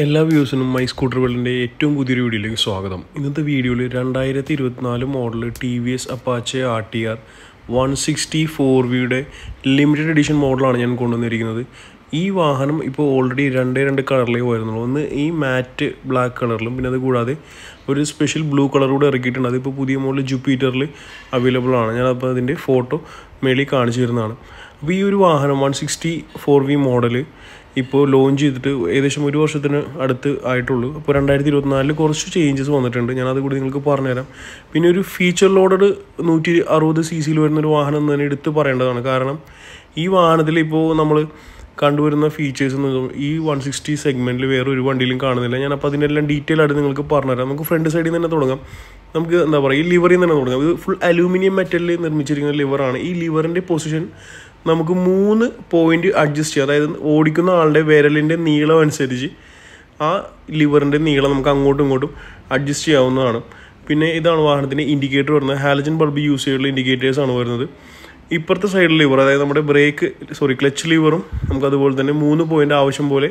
എല്ലാ വ്യൂസിനും my scooter വേൾഡിൻ്റെ ഏറ്റവും പുതിയൊരു വീഡിയോയിലേക്ക് സ്വാഗതം ഇന്നത്തെ വീഡിയോയിൽ രണ്ടായിരത്തി ഇരുപത്തിനാല് model T V S Apache R T R one sixty four വിയുടെ ലിമിറ്റഡ് എഡിഷൻ മോഡലാണ് ഞാൻ കൊണ്ടുവന്നിരിക്കുന്നത് ഈ വാഹനം ഇപ്പോൾ ഓൾറെഡി രണ്ടേ രണ്ട് കളറിലേ വരുന്നുള്ളൂ ഒന്ന് ഈ മാറ്റ് ബ്ലാക്ക് കളറിലും പിന്നെ അത് കൂടാതെ ഒരു സ്പെഷ്യൽ ബ്ലൂ കളർ കൂടെ ഇറക്കിയിട്ടുണ്ട് അതിപ്പോൾ പുതിയ മോഡൽ ജുപ്പിറ്ററിൽ അവൈലബിൾ ആണ് ഞാൻ അപ്പോൾ അതിൻ്റെ ഫോട്ടോ മേളിൽ കാണിച്ചു തരുന്നതാണ് അപ്പോൾ ഈ ഒരു വാഹനം one sixty four V model ഇപ്പോൾ ലോഞ്ച് ചെയ്തിട്ട് ഏകദേശം ഒരു വർഷത്തിന് അടുത്ത് ആയിട്ടുള്ളൂ അപ്പോൾ രണ്ടായിരത്തി ഇരുപത്തിനാലിൽ കുറച്ച് ചേഞ്ചസ് വന്നിട്ടുണ്ട് ഞാനത് കൂടി നിങ്ങൾക്ക് പറഞ്ഞുതരാം പിന്നെ ഒരു ഫീച്ചർ ലോഡഡ് നൂറ്റി അറുപത് സി സിയിൽ വരുന്നൊരു വാഹനം എന്ന് തന്നെ എടുത്ത് പറയേണ്ടതാണ് കാരണം ഈ വാഹനത്തിൽ ഇപ്പോൾ നമ്മൾ കണ്ടുവരുന്ന ഫീച്ചേഴ്സ് എന്ന് ഈ വൺ സിക്സ്റ്റി സെഗ്മെൻറ്റിൽ വേറെ ഒരു വണ്ടിയിലും കാണുന്നില്ല ഞാൻ അപ്പോൾ എല്ലാം ഡീറ്റെയിൽ ആയിട്ട് നിങ്ങൾക്ക് പറഞ്ഞുതരാം നമുക്ക് ഫ്രണ്ട് സൈഡിൽ നിന്ന് തന്നെ തുടങ്ങാം നമുക്ക് എന്താ പറയുക ഈ ലിവറിൽ നിന്ന് തന്നെ തുടങ്ങാം ഇത് ഫുൾ അലൂമിനിയം മെറ്റലിൽ നിർമ്മിച്ചിരിക്കുന്ന ലിവറാണ് ഈ ലിവറിൻ്റെ പൊസിഷൻ നമുക്ക് മൂന്ന് പോയിന്റ് അഡ്ജസ്റ്റ് ചെയ്യാം അതായത് ഓടിക്കുന്ന ആളുടെ വിരലിൻ്റെ നീളം അനുസരിച്ച് ആ ലിവറിൻ്റെ നീളം നമുക്ക് അങ്ങോട്ടും ഇങ്ങോട്ടും അഡ്ജസ്റ്റ് ചെയ്യാവുന്നതാണ് പിന്നെ ഇതാണ് വാഹനത്തിൻ്റെ ഇൻഡിക്കേറ്റർ വരുന്നത് ഹാലജൻ ബൾബ് യൂസ് ചെയ്തിട്ടുള്ള ഇൻഡിക്കേറ്റേഴ്സ് ആണ് വരുന്നത് ഇപ്പുറത്തെ സൈഡ് ലിവർ അതായത് നമ്മുടെ ബ്രേക്ക് സോറി ക്ലച്ച് ലിവറും നമുക്ക് അതുപോലെ തന്നെ മൂന്ന് പോയിൻ്റ് ആവശ്യം പോലെ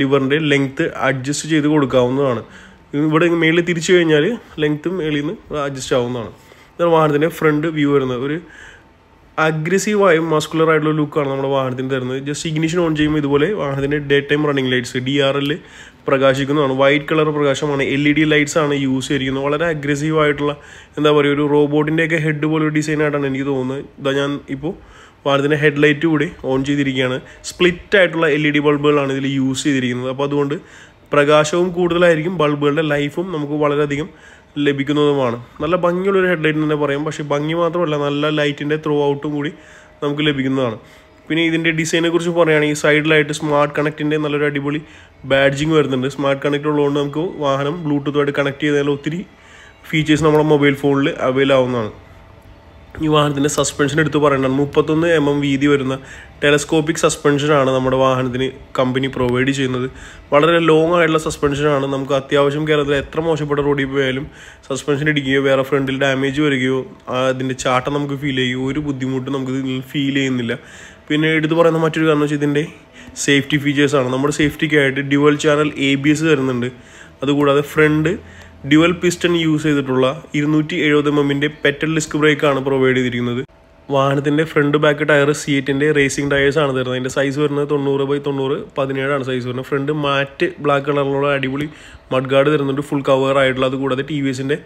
ലിവറിൻ്റെ ലെങ്ത്ത് അഡ്ജസ്റ്റ് ചെയ്ത് കൊടുക്കാവുന്നതാണ് ഇവിടെ മേളിൽ തിരിച്ചു കഴിഞ്ഞാൽ ലെങ്ത്തും മേളിൽ നിന്ന് അഡ്ജസ്റ്റ് ആവുന്നതാണ് ഇതാണ് വാഹനത്തിൻ്റെ ഫ്രണ്ട് വ്യൂ വരുന്നത് ഒരു അഗ്രസീവായും മസ്കുലർ ആയിട്ടുള്ള ലുക്കാണ് നമ്മുടെ വാഹനത്തിന് തരുന്നത് ജസ്റ്റ് ഇഗ്നിഷൻ ഓൺ ചെയ്യുമ്പോൾ ഇതുപോലെ വാഹനത്തിൻ്റെ day time running lights D R L പ്രകാശിക്കുന്നതാണ് വൈറ്റ് കളർ പ്രകാശമാണ് എൽ ഇ ഡി ലൈറ്റ്സ് ആണ് യൂസ് ചെയ്തിരിക്കുന്നത് വളരെ അഗ്രസീവായിട്ടുള്ള എന്താ പറയുക ഒരു റോബോട്ടിൻ്റെയൊക്കെ ഹെഡ് പോലെ ഡിസൈൻ ആയിട്ടാണ് എനിക്ക് തോന്നുന്നത് ഇതാ ഞാൻ ഇപ്പോൾ വാഹനത്തിൻ്റെ ഹെഡ്ലൈറ്റ് കൂടി ഓൺ ചെയ്തിരിക്കുകയാണ് സ്പ്ലിറ്റ് ആയിട്ടുള്ള എൽ ഇ e ഡി ബൾബുകളാണ് ഇതിൽ യൂസ് ചെയ്തിരിക്കുന്നത് അപ്പോൾ അതുകൊണ്ട് പ്രകാശവും കൂടുതലായിരിക്കും ബൾബുകളുടെ ലൈഫും നമുക്ക് വളരെയധികം ലഭിക്കുന്നതുമാണ് നല്ല ഭംഗിയുള്ള ഒരു ഹെഡ്ലൈറ്റ് തന്നെ പറയാം പക്ഷേ ഭംഗി മാത്രമല്ല നല്ല ലൈറ്റിൻ്റെ ത്രൂ ഔട്ടും കൂടി നമുക്ക് ലഭിക്കുന്നതാണ് പിന്നെ ഇതിൻ്റെ ഡിസൈനെ കുറിച്ച് പറയുകയാണെങ്കിൽ സൈഡിലായിട്ട് സ്മാർട്ട് കണക്റ്റിൻ്റെ നല്ലൊരു അടിപൊളി ബാഡ്ജിങ് വരുന്നുണ്ട് സ്മാർട്ട് കണക്റ്റ് ഉള്ളതുകൊണ്ട് നമുക്ക് വാഹനം ബ്ലൂടൂത്തുമായിട്ട് കണക്ട് ചെയ്താൽ ഒത്തിരി ഫീച്ചേഴ്സ് നമ്മുടെ മൊബൈൽ ഫോണിൽ അവൈലാവുന്നതാണ് ആവുന്നതാണ് ഈ വാഹനത്തിൻ്റെ സസ്പെൻഷൻ എടുത്തു പറയേണ്ടത് മുപ്പത്തൊന്ന് എം എം വീതി വരുന്ന ടെലസ്കോപ്പിക് സസ്പെൻഷനാണ് നമ്മുടെ വാഹനത്തിന് കമ്പനി പ്രൊവൈഡ് ചെയ്യുന്നത് വളരെ ലോങ് ആയിട്ടുള്ള സസ്പെൻഷനാണ് നമുക്ക് അത്യാവശ്യം കേരളത്തിൽ എത്ര മോശപ്പെട്ട റോഡിൽ പോയാലും സസ്പെൻഷൻ ഇടിക്കുകയോ വേറെ ഫ്രണ്ടിൽ ഡാമേജ് വരികയോ അതിൻ്റെ ചാട്ടം നമുക്ക് ഫീൽ ചെയ്യുകയോ ഒരു ബുദ്ധിമുട്ടും നമുക്ക് ഫീൽ ചെയ്യുന്നില്ല പിന്നെ എടുത്തു പറയുന്ന മറ്റൊരു കാരണം വെച്ചാൽ ഇതിൻ്റെ സേഫ്റ്റി ഫീച്ചേഴ്സാണ് നമ്മുടെ സേഫ്റ്റിക്കായിട്ട് dual channel A B S വരുന്നുണ്ട് അതുകൂടാതെ ഫ്രണ്ട് ഡ്യുവൽ പിസ്റ്റൺ യൂസ് ചെയ്തിട്ടുള്ള ഇരുന്നൂറ്റി എഴുപത് എമ്മിൻ്റെ പെറ്റൽ ഡിസ്ക് ബ്രേക്കാണ് പ്രൊവൈഡ് ചെയ്തിരിക്കുന്നത് വാഹനത്തിൻ്റെ ഫ്രണ്ട് ബാക്ക് ടയർ സീറ്റിന്റെ റേസിംഗ് ടയേഴ്സ് ആണ് തരുന്നത് അതിൻ്റെ സൈസ് വരുന്നത് തൊണ്ണൂറ് ബൈ തൊണ്ണൂറ് പതിനേഴാണ് സൈസ് വരുന്നത് ഫ്രണ്ട് മാറ്റ് ബ്ലാക്ക് കളറിലുള്ള അടിപൊളി മഡ് ഗാർഡ് തരുന്നുണ്ട് ഫുൾ കവർ ആയിട്ടുള്ള അതുകൂടാതെ ടി വി എസിൻ്റെ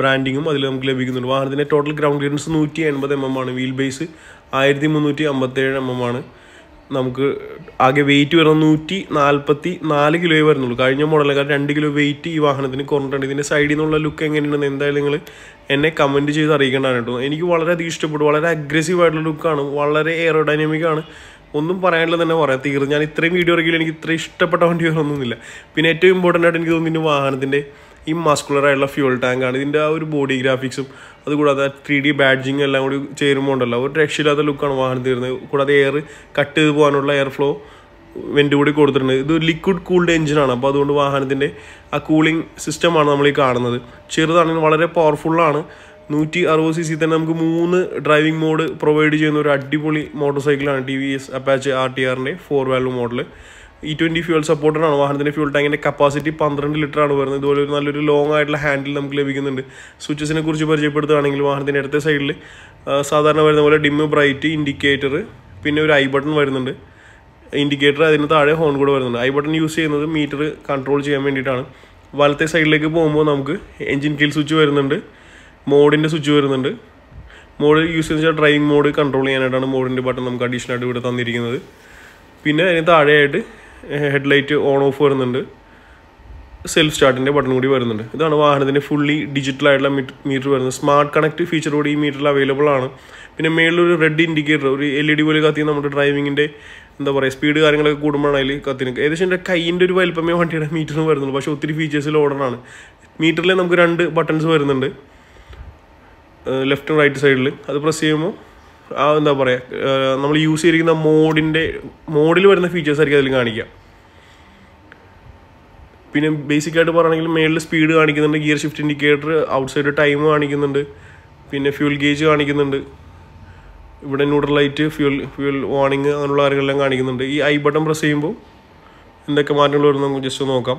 ബ്രാൻഡിങ്ങും അതിൽ നമുക്ക് ലഭിക്കുന്നുണ്ട് വാഹനത്തിൻ്റെ ടോട്ടൽ ഗ്രൗണ്ട് ക്ലിയറൻസ് നൂറ്റി എൺപത് എം എം ആണ് വീൽ ബേസ് ആയിരത്തി മുന്നൂറ്റി അമ്പത്തേഴ് എം എം ആണ് നമുക്ക് ആകെ വെയിറ്റ് വരുന്നത് നൂറ്റി നാൽപ്പത്തി നാല് കിലോയെ വരുന്നുള്ളൂ കഴിഞ്ഞ മോഡലിനെക്കാൾ രണ്ട് കിലോ വെയിറ്റ് ഈ വാഹനത്തിന് കുറഞ്ഞിട്ടുണ്ട് ഇതിൻ്റെ സൈഡിൽ നിന്നുള്ള ലുക്ക് എങ്ങനെയുണ്ടെന്ന് എന്തായാലും നിങ്ങൾ എന്നെ കമൻറ്റ് ചെയ്ത് അറിയിക്കേണ്ടതാണ് കേട്ടോ എനിക്ക് വളരെയധികം ഇഷ്ടപ്പെട്ടു വളരെ അഗ്രസീവായിട്ടുള്ള ലുക്കാണ് വളരെ ആണ് ഒന്നും പറയാനില്ല തന്നെ പറയാം തീർന്നു ഞാൻ ഇത്രയും വീഡിയോ ഇറക്കിയില്ല എനിക്ക് ഇത്ര ഇഷ്ടപ്പെട്ട വണ്ടി വരുന്നൊന്നുമില്ല പിന്നെ ഏറ്റവും ഇമ്പോർട്ടൻ്റ് ആയിട്ട് എനിക്ക് തോന്നിയിട്ട് വാഹനത്തിൻ്റെ ഇമ്മാസ്കുലറായിട്ടുള്ള ടാങ്ക് ടാങ്കാണ് ഇതിൻ്റെ ആ ഒരു ബോഡി ഗ്രാഫിക്സും അതുകൂടാതെ ത്രീ ഡി ബാഡ്ജിങ് എല്ലാം കൂടി ചേരുമ്പോൾ ഉണ്ടല്ലോ ഒരു രക്ഷയില്ലാത്ത ലുക്കാണ് വാഹനം തീരുന്നത് കൂടാതെ എയർ കട്ട് ചെയ്ത് പോകാനുള്ള എയർ ഫ്ലോ വെൻ്റ് കൂടി കൊടുത്തിട്ടുണ്ട് ഇത് ലിക്വിഡ് കൂൾഡ് എഞ്ചിനാണ് അപ്പോൾ അതുകൊണ്ട് വാഹനത്തിൻ്റെ ആ കൂളിംഗ് സിസ്റ്റമാണ് നമ്മൾ ഈ കാണുന്നത് ചെറുതാണെങ്കിൽ വളരെ പവർഫുള്ളാണ് നൂറ്റി അറുപത് സി സി തന്നെ നമുക്ക് മൂന്ന് ഡ്രൈവിംഗ് മോഡ് പ്രൊവൈഡ് ചെയ്യുന്ന ഒരു അടിപൊളി മോട്ടോർ സൈക്കിളാണ് T V S Apache R T ആറിൻ്റെ four valve model E twenty fuel സപ്പോർട്ടഡാണ് ആണ് വാഹനത്തിൻ്റെ ഫ്യൂൾ ടാങ്കിൻ്റെ കപ്പാസിറ്റി പന്ത്രണ്ട് ലിറ്റർ ആണ് വരുന്നത് ഇതുപോലെ ഒരു നല്ലൊരു ലോങ് ആയിട്ടുള്ള ഹാൻഡിൽ നമുക്ക് ലഭിക്കുന്നുണ്ട് സ്വിച്ചസിനെ കുറിച്ച് പരിചയപ്പെടുത്തുകയാണെങ്കിൽ വാഹനത്തിൻ്റെ അടുത്ത സൈഡിൽ സാധാരണ വരുന്ന പോലെ ഡിമ്മ് ബ്രൈറ്റ് ഇൻഡിക്കേറ്റർ പിന്നെ ഒരു ഐ ബട്ടൺ വരുന്നുണ്ട് ഇൻഡിക്കേറ്റർ അതിന് താഴെ ഹോൺ കൂടെ വരുന്നുണ്ട് ഐ ബട്ടൺ യൂസ് ചെയ്യുന്നത് മീറ്റർ കൺട്രോൾ ചെയ്യാൻ വേണ്ടിയിട്ടാണ് വലത്തെ സൈഡിലേക്ക് പോകുമ്പോൾ നമുക്ക് എൻജിൻ കിൽ സ്വിച്ച് വരുന്നുണ്ട് മോഡിൻ്റെ സ്വിച്ച് വരുന്നുണ്ട് മോഡ് യൂസ് ചെയ്യുന്ന ഡ്രൈവിംഗ് മോഡ് കൺട്രോൾ ചെയ്യാനായിട്ടാണ് മോഡിൻ്റെ ബട്ടൺ നമുക്ക് അഡീഷണലായിട്ട് ആയിട്ട് ഇവിടെ തന്നിരിക്കുന്നത് പിന്നെ അതിന് താഴെയായിട്ട് ഹെഡ് ലൈറ്റ് ഓൺ ഓഫ് വരുന്നുണ്ട് സെൽഫ് സ്റ്റാർട്ടിൻ്റെ ബട്ടൺ കൂടി വരുന്നുണ്ട് ഇതാണ് വാഹനത്തിൻ്റെ ഫുള്ളി ഡിജിറ്റൽ ആയിട്ടുള്ള മീറ്റർ വരുന്നത് സ്മാർട്ട് കണക്ട് ഫീച്ചർ കൂടി ഈ മീറ്ററിൽ അവൈലബിൾ ആണ് പിന്നെ മേളിലൊരു റെഡ് ഇൻഡിക്കേറ്റർ ഒരു എൽ ഇ ഡി പോലെ കത്തി നമ്മുടെ ഡ്രൈവിങ്ങിൻ്റെ എന്താ പറയുക സ്പീഡ് കാര്യങ്ങളൊക്കെ കൂടുമ്പോഴാണ് അതിൽ കത്തിനിക്കുക ഏകദേശം എൻ്റെ കൈൻ്റെ ഒരു വലിപ്പമേ വണ്ടിയുടെ മീറ്ററിന് വരുന്നുള്ളൂ പക്ഷേ ഒത്തിരി ഫീച്ചേഴ്സിൽ ഓർഡറാണ് മീറ്ററിൽ നമുക്ക് രണ്ട് ബട്ടൺസ് വരുന്നുണ്ട് ലെഫ്റ്റും റൈറ്റ് സൈഡിൽ അത് പ്രസ് ചെയ്യുമ്പോൾ എന്താ പറയുക നമ്മൾ യൂസ് ചെയ്തിരിക്കുന്ന മോഡിൻ്റെ മോഡിൽ വരുന്ന ഫീച്ചേഴ്സ് ആയിരിക്കും അതിൽ കാണിക്കുക പിന്നെ ബേസിക് ആയിട്ട് പറയുകയാണെങ്കിൽ മേളിൽ സ്പീഡ് കാണിക്കുന്നുണ്ട് gear shift indicator outside time കാണിക്കുന്നുണ്ട് പിന്നെ ഫ്യൂൽ ഗേജ് കാണിക്കുന്നുണ്ട് ഇവിടെ ന്യൂട്രൽ ലൈറ്റ് ഫ്യൂൽ ഫ്യൂൽ വാണിങ് അങ്ങനെയുള്ള കാര്യങ്ങളെല്ലാം കാണിക്കുന്നുണ്ട് ഈ ഐ ബട്ടൺ പ്രസ് ചെയ്യുമ്പോൾ എന്തൊക്കെ മാറ്റങ്ങൾ വരുന്നു നമുക്ക് ജസ്റ്റ് നോക്കാം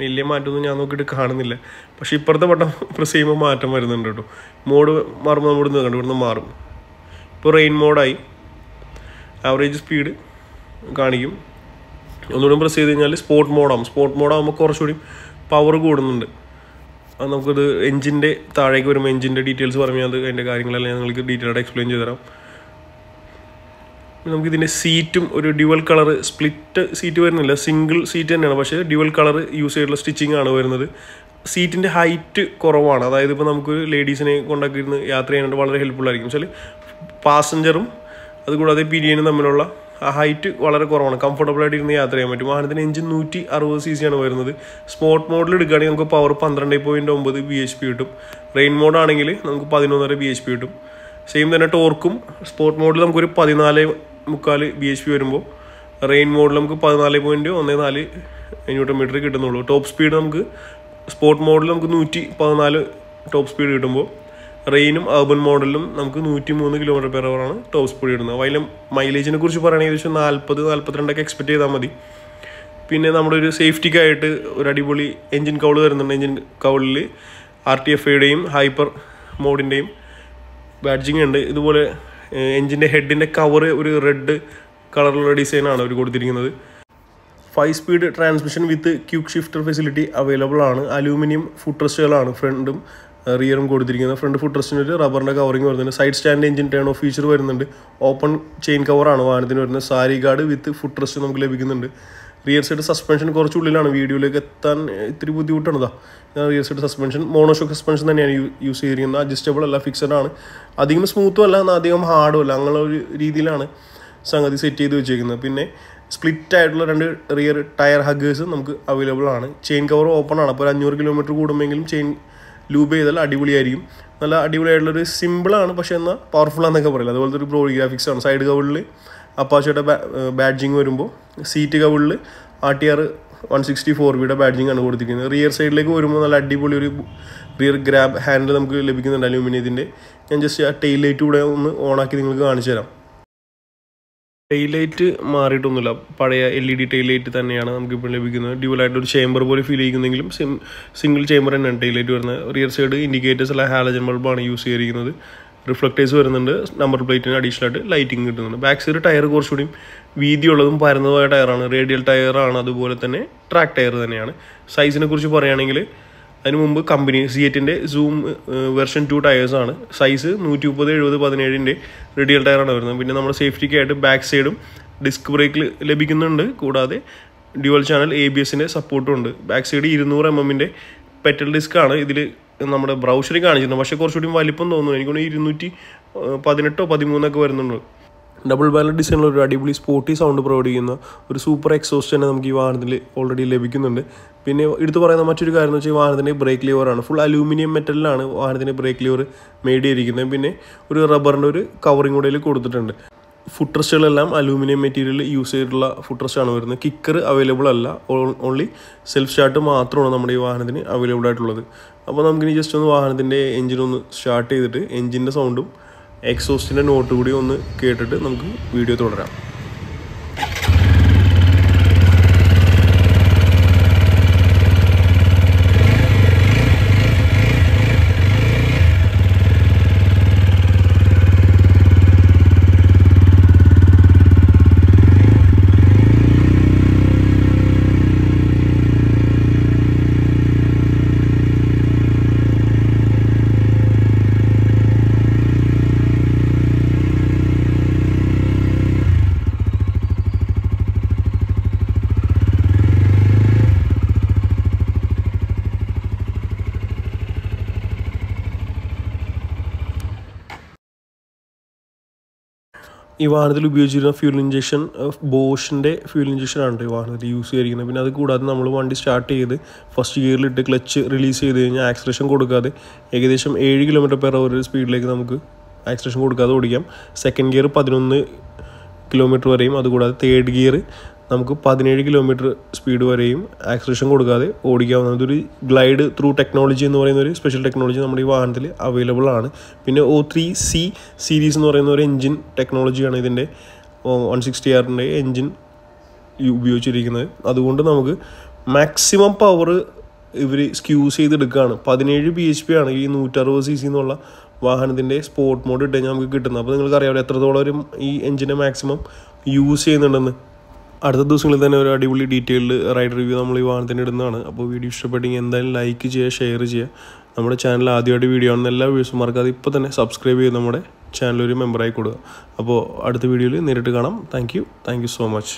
വലിയ മാറ്റമൊന്നും ഞാൻ നോക്കിയിട്ട് കാണുന്നില്ല പക്ഷേ ഇപ്പുറത്തെ പട്ടം പ്രസ് ചെയ്യുമ്പോൾ മാറ്റം വരുന്നുണ്ട് കേട്ടോ മോഡ് മാറുമ്പോൾ നമ്മൾ നിന്ന് കണ്ടു ഇവിടുന്ന് മാറും ഇപ്പോൾ റെയിൻ മോഡായി ആവറേജ് സ്പീഡ് കാണിക്കും ഒന്നുകൂടി പ്രസ് ചെയ്ത് കഴിഞ്ഞാൽ സ്പോർട്ട് മോഡാകും സ്പോർട്ട് മോഡാകുമ്പോൾ കുറച്ചുകൂടി പവർ കൂടുന്നുണ്ട് അത് നമുക്കത് എഞ്ചിൻ്റെ താഴേക്ക് വരുമ്പോൾ എഞ്ചിൻ്റെ ഡീറ്റെയിൽസ് പറഞ്ഞാൽ അത് അതിൻ്റെ കാര്യങ്ങളെല്ലാം ഞങ്ങൾക്ക് ആയിട്ട് എക്സ്പ്ലെയിൻ ചെയ്തു തരാം നമുക്കിതിൻ്റെ സീറ്റും ഒരു ഡ്യുവൽ കളർ സ്പ്ലിറ്റ് സീറ്റ് വരുന്നില്ല സിംഗിൾ സീറ്റ് തന്നെയാണ് പക്ഷേ ഡ്യുവൽ കളർ യൂസ് ചെയ്തിട്ടുള്ള സ്റ്റിച്ചിങ് ആണ് വരുന്നത് സീറ്റിൻ്റെ ഹൈറ്റ് കുറവാണ് അതായത് ഇപ്പോൾ നമുക്ക് ലേഡീസിനെ കൊണ്ടൊക്കെ ഇരുന്ന് യാത്ര ചെയ്യാനായിട്ട് വളരെ ആയിരിക്കും വെച്ചാൽ പാസഞ്ചറും അതുകൂടാതെ പിരിയനും തമ്മിലുള്ള ആ ഹൈറ്റ് വളരെ കുറവാണ് കംഫർട്ടബിളായിട്ട് ഇരുന്ന് യാത്ര ചെയ്യാൻ പറ്റും വാഹനത്തിന് എഞ്ചിൻ നൂറ്റി അറുപത് സി ആണ് വരുന്നത് സ്പോർട്ട് മോഡിൽ എടുക്കുകയാണെങ്കിൽ നമുക്ക് പവർ പന്ത്രണ്ട് പോയിൻറ്റ് ഒമ്പത് ബി എച്ച് പി കിട്ടും റെയിൻ മോഡാണെങ്കിൽ നമുക്ക് പതിനൊന്നര ബി എച്ച് പി കിട്ടും സെയിം തന്നെ ടോർക്കും സ്പോർട്ട് മോഡിൽ നമുക്കൊരു പതിനാല് മുക്കാൽ ബി എച്ച് പി വരുമ്പോൾ റെയിൻ മോഡിൽ നമുക്ക് പതിനാല് പോയിന്റ് ഒന്ന് നാല് ന്യൂട്ടൺ മീറ്റർ കിട്ടുന്നുള്ളൂ ടോപ്പ് സ്പീഡ് നമുക്ക് സ്പോർട്ട് മോഡിൽ നമുക്ക് നൂറ്റി പതിനാല് ടോപ്പ് സ്പീഡ് കിട്ടുമ്പോൾ റെയിനും അർബൻ മോഡലിലും നമുക്ക് നൂറ്റി മൂന്ന് കിലോമീറ്റർ പെർ അവറാണ് ടോപ്പ് സ്പീഡ് കിട്ടുന്നത് അതിലും മൈലേജിനെ കുറിച്ച് പറയുകയാണെങ്കിൽ ഏകദേശം നാൽപ്പത് നാൽപ്പത്തിരണ്ടൊക്കെ എക്സ്പെക്ട് ചെയ്താൽ മതി പിന്നെ നമ്മുടെ ഒരു സേഫ്റ്റിക്കായിട്ട് ഒരു അടിപൊളി എൻജിൻ കൗൾ വരുന്നുണ്ട് എൻജിൻ കൗളിൽ ആർ ടി എഫ് ഐയുടെയും ഹൈപ്പർ മോഡിൻ്റെയും ബാഡ്ജിങ് ഉണ്ട് ഇതുപോലെ എൻജിൻ്റെ ഹെഡിൻ്റെ കവർ ഒരു റെഡ് കളറിലുള്ള ഡിസൈനാണ് അവർ കൊടുത്തിരിക്കുന്നത് five speed transmission with quick shifter facility available ആണ് അലൂമിനിയം ഫുഡ് റെസ്റ്റുകളാണ് ഫ്രണ്ടും റിയറും കൊടുത്തിരിക്കുന്നത് ഫ്രണ്ട് ഫുഡ് റെസ്റ്റിന് ഒരു റബ്ബറിൻ്റെ കവറിങ് വരുന്നുണ്ട് side stand engine turn off feature വരുന്നുണ്ട് ഓപ്പൺ ചെയിൻ കവറാണ് വാഹനത്തിന് വരുന്നത് sari guard with foot rest നമുക്ക് ലഭിക്കുന്നുണ്ട് റിയർ സൈഡ് സസ്പെൻഷൻ കുറച്ചുള്ളിലാണ് ഉള്ളിലാണ് വീഡിയോയിലേക്ക് എത്താൻ ഇത്തിരി ബുദ്ധിമുട്ടാണ് ഇതാ rear side suspension monoshock suspension തന്നെയാണ് യൂസ് ചെയ്തിരിക്കുന്നത് അഡ്ജസ്റ്റബിൾ അല്ല ഫിക്സഡ് ആണ് അധികം സ്മൂത്തും അല്ല എന്നാൽ അധികം ഹാർഡും അല്ല അങ്ങനെ ഒരു രീതിയിലാണ് സംഗതി സെറ്റ് ചെയ്ത് വെച്ചേക്കുന്നത് പിന്നെ സ്പ്ലിറ്റ് ആയിട്ടുള്ള രണ്ട് റിയർ ടയർ ഹഗേഴ്സ് നമുക്ക് അവൈലബിൾ ആണ് ചെയിൻ കവർ ഓപ്പൺ ആണ് അപ്പോൾ ഒരു അഞ്ഞൂറ് കിലോമീറ്റർ കൂടുമെങ്കിലും ചെയിൻ ലൂബ് ചെയ്താൽ അടിപൊളിയായിരിക്കും നല്ല അടിപൊളിയായിട്ടുള്ളൊരു സിമ്പിളാണ് പക്ഷേ എന്നാൽ പവർഫുൾ ആണെന്നൊക്കെ പറയില്ല അതുപോലത്തെ ഒരു ബ്രോഡി ഗ്രാഫിക്സ് ആണ് സൈഡ് കവറിൽ അപ്പാച്ചയുടെ ബാഡ്ജിങ് വരുമ്പോൾ സീറ്റ് കവിളിൽ R T R one sixty four ബിയുടെ ബാഡ്ജിങ് ആണ് കൊടുത്തിരിക്കുന്നത് റിയർ സൈഡിലേക്ക് വരുമ്പോൾ നല്ല അടിപൊളി ഒരു റിയർ ഗ്രാബ് ഹാൻഡിൽ നമുക്ക് ലഭിക്കുന്നുണ്ട് അലൂമിനിയത്തിൻ്റെ ഞാൻ ജസ്റ്റ് ആ ടെയിൽ ലൈറ്റ് കൂടെ ഒന്ന് ഓണാക്കി നിങ്ങൾക്ക് കാണിച്ചു തരാം ടെയിൽ ലൈറ്റ് മാറിയിട്ടൊന്നുമില്ല പഴയ L E D tail light തന്നെയാണ് നമുക്കിപ്പോൾ ലഭിക്കുന്നത് ഡ്യൂലായിട്ട് ഒരു ചേംബർ പോലെ ഫീൽ ചെയ്യുന്നെങ്കിലും സിം സിംഗിൾ ചേംബർ തന്നെയാണ് ടെയിൽ ലൈറ്റ് വരുന്നത് റിയർ സൈഡ് ഇൻഡിക്കേറ്റേഴ്സ് അല്ല ഹാലജൻ ബൾബാണ് യൂസ് ചെയ്തിരിക്കുന്നത് റിഫ്ലക്റ്റേഴ്സ് വരുന്നുണ്ട് നമ്പർ പ്ലേറ്റിന് അഡീഷണൽ ആയിട്ട് ലൈറ്റിംഗ് കിട്ടുന്നുണ്ട് ബാക്ക് സൈഡ് ടയർ കുറച്ചുകൂടിയും വീതിയുള്ളതും പരന്നതുമായ ടയറാണ് റേഡിയൽ ടയറാണ് അതുപോലെ തന്നെ ട്രാക്ക് ടയർ തന്നെയാണ് സൈസിനെ കുറിച്ച് പറയുകയാണെങ്കിൽ അതിന് മുമ്പ് കമ്പനി സി എറ്റിൻ്റെ സൂം വെർഷൻ ടു ടയേഴ്സാണ് സൈസ് നൂറ്റി മുപ്പത് എഴുപത് പതിനേഴിൻ്റെ റേഡിയൽ ടയറാണ് വരുന്നത് പിന്നെ നമ്മുടെ സേഫ്റ്റിക്കായിട്ട് ബാക്ക് സൈഡും ഡിസ്ക് ബ്രേക്കിൽ ലഭിക്കുന്നുണ്ട് കൂടാതെ ഡ്യുവൽ ചാനൽ എ ബി എസിൻ്റെ സപ്പോർട്ടും ഉണ്ട് ബാക്ക് സൈഡ് ഇരുന്നൂറ് എം എമ്മിൻ്റെ പെറ്റൽ ആണ് ഇതിൽ നമ്മുടെ ബ്രൗഷറി കാണിച്ചിരുന്നു പക്ഷേ കുറച്ചുകൂടി വലിപ്പം തോന്നുന്നു എനിക്കൊന്ന് ഇരുന്നൂറ്റി പതിനെട്ടോ പതിമൂന്നൊക്കെ വരുന്നുണ്ട് ഡബിൾ ബാലർ ഡിസൈനിൽ ഒരു അടിപൊളി സ്പോർട്ടി സൗണ്ട് പ്രൊവൈഡ് ചെയ്യുന്ന ഒരു സൂപ്പർ എക്സോസ്റ്റ് തന്നെ നമുക്ക് ഈ വാഹനത്തിൽ ഓൾറെഡി ലഭിക്കുന്നുണ്ട് പിന്നെ എടുത്തു പറയുന്ന മറ്റൊരു കാര്യം എന്ന് വെച്ചാൽ ഈ വാഹനത്തിൻ്റെ ബ്രേക്ക് ലിവറാണ് ഫുൾ അലൂമിനിയം മെറ്റലിലാണ് വാഹനത്തിൻ്റെ ബ്രേക്ക് ലിവർ മെയ്ഡ് ചെയ്തിരിക്കുന്നത് പിന്നെ ഒരു റബ്ബറിൻ്റെ ഒരു കവറിങ് കൂടെ കൊടുത്തിട്ടുണ്ട് ഫുഡ് റെസ്റ്റുകളെല്ലാം അലൂമിനിയം മെറ്റീരിയൽ യൂസ് ചെയ്തിട്ടുള്ള ഫുഡ് റെസ്റ്റാണ് വരുന്നത് കിക്കർ അവൈലബിൾ അല്ല ഓൺലി സെൽഫ് സ്റ്റാർട്ട് മാത്രമാണ് നമ്മുടെ ഈ വാഹനത്തിന് അവൈലബിൾ ആയിട്ടുള്ളത് അപ്പോൾ നമുക്കിനി ജസ്റ്റ് ഒന്ന് വാഹനത്തിൻ്റെ ഒന്ന് സ്റ്റാർട്ട് ചെയ്തിട്ട് എഞ്ചിൻ്റെ സൗണ്ടും എക്സോസ്റ്റിൻ്റെ നോട്ട് കൂടി ഒന്ന് കേട്ടിട്ട് നമുക്ക് വീഡിയോ തുടരാം ഈ വാഹനത്തിൽ ഉപയോഗിച്ചിരുന്ന ഫ്യൂൽ ഇഞ്ചക്ഷൻ ബോഷിൻ്റെ ഫ്യൂൽ ആണ് ഈ വാഹനത്തിൽ യൂസ് ചെയ്തിരിക്കുന്നത് പിന്നെ അത് കൂടാതെ നമ്മൾ വണ്ടി സ്റ്റാർട്ട് ചെയ്ത് ഫസ്റ്റ് ഗിയറിലിട്ട് ക്ലച്ച് റിലീസ് ചെയ്ത് കഴിഞ്ഞാൽ ആക്സലേഷൻ കൊടുക്കാതെ ഏകദേശം ഏഴ് കിലോമീറ്റർ പെർ അവർ സ്പീഡിലേക്ക് നമുക്ക് ആക്സലേഷൻ കൊടുക്കാതെ ഓടിക്കാം സെക്കൻഡ് ഗിയർ പതിനൊന്ന് കിലോമീറ്റർ വരെയും അതുകൂടാതെ തേർഡ് ഗിയർ നമുക്ക് പതിനേഴ് കിലോമീറ്റർ സ്പീഡ് വരെയും ആക്സലേഷൻ കൊടുക്കാതെ ഓടിക്കാവുന്ന ഒരു ഗ്ലൈഡ് ത്രൂ ടെക്നോളജി എന്ന് പറയുന്ന ഒരു സ്പെഷ്യൽ ടെക്നോളജി നമ്മുടെ ഈ വാഹനത്തിൽ അവൈലബിൾ ആണ് പിന്നെ ഒ ത്രീ സി സീരീസ് എന്ന് പറയുന്ന ഒരു എൻജിൻ ടെക്നോളജിയാണ് ഇതിൻ്റെ വൺ സിക്സ്റ്റി ആറിൻ്റെ എൻജിൻ ഉപയോഗിച്ചിരിക്കുന്നത് അതുകൊണ്ട് നമുക്ക് മാക്സിമം പവർ ഇവർ സ്ക്യൂസ് ചെയ്തെടുക്കുകയാണ് പതിനേഴ് ബി എച്ച് പി ആണ് ഈ നൂറ്ററുപത് സി സി എന്നുള്ള വാഹനത്തിൻ്റെ സ്പോർട്ട് മോഡ് ഇട്ട് നമുക്ക് കിട്ടുന്നത് അപ്പോൾ നിങ്ങൾക്കറിയാമല്ലോ എത്രത്തോളം ഒരു ഈ എഞ്ചിനെ മാക്സിമം യൂസ് ചെയ്യുന്നുണ്ടെന്ന് അടുത്ത ദിവസങ്ങളിൽ തന്നെ ഒരു അടിപൊളി ഡീറ്റെയിൽഡ് റൈഡ് റിവ്യൂ നമ്മൾ ഈ വാഹനത്തിന് ഇടുന്നതാണ് അപ്പോൾ വീഡിയോ ഇഷ്ടപ്പെട്ടെങ്കിൽ എന്തായാലും ലൈക്ക് ചെയ്യുക ഷെയർ ചെയ്യുക നമ്മുടെ ചാനൽ ആദ്യമായിട്ട് വീഡിയോ ആണെന്ന് എല്ലാ വ്യൂസും മറക്കാതെ ഇപ്പോൾ തന്നെ സബ്സ്ക്രൈബ് ചെയ്ത് നമ്മുടെ ചാനലൊരു മെമ്പറായി കൊടുക്കുക അപ്പോൾ അടുത്ത വീഡിയോയിൽ നേരിട്ട് കാണാം thank you thank you so much